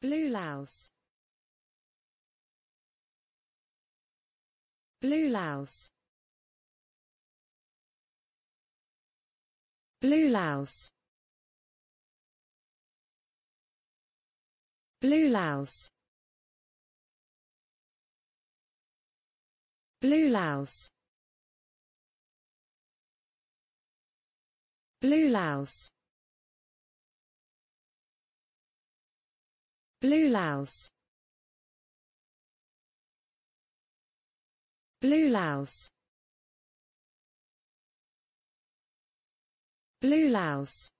Blue louse Blue louse Blue louse Blue louse Blue louse Blue louse Blue louse Blue louse Blue louse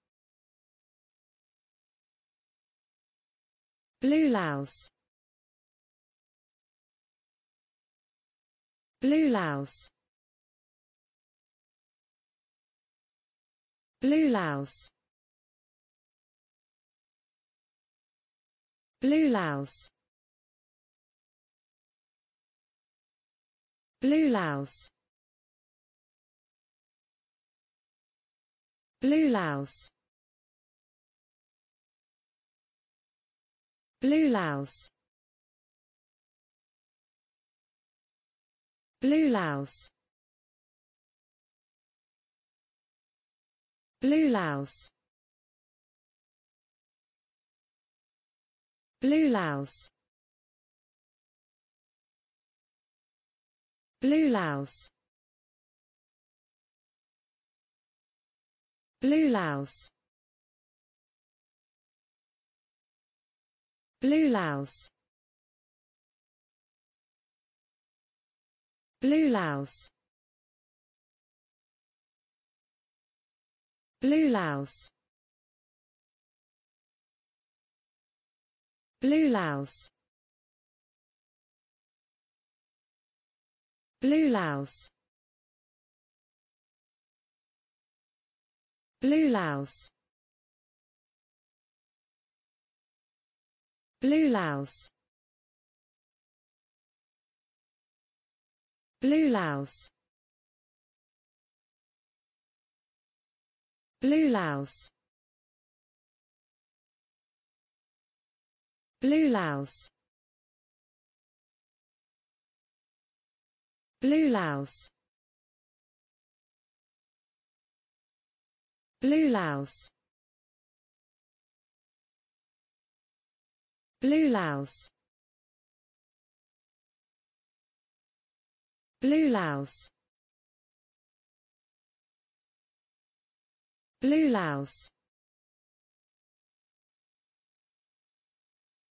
Blue louse Blue louse Blue louse Blue louse Blue louse Blue louse Blue louse Blue louse Blue louse Blue louse Blue louse Blue louse Blue louse Blue louse Blue louse Blue louse Blue louse Blue louse Blue louse Blue louse Blue louse Blue louse Blue louse Blue louse Blue louse Blue louse Blue louse